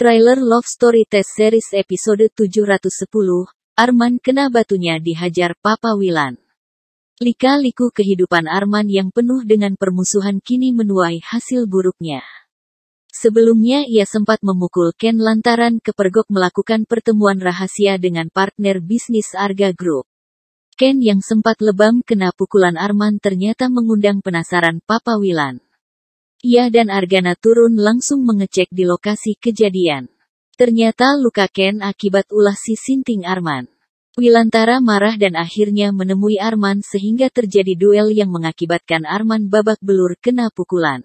Trailer Love Story Test Series episode 710, Arman kena batunya dihajar Papa Wilan. Lika-liku kehidupan Arman yang penuh dengan permusuhan kini menuai hasil buruknya. Sebelumnya ia sempat memukul Ken lantaran kepergok melakukan pertemuan rahasia dengan partner bisnis Arga Group. Ken yang sempat lebam kena pukulan Arman ternyata mengundang penasaran Papa Wilan. Ia dan Argana turun langsung mengecek di lokasi kejadian. Ternyata luka Ken akibat ulah si Sinting Arman. Wilantara marah dan akhirnya menemui Arman sehingga terjadi duel yang mengakibatkan Arman babak belur kena pukulan.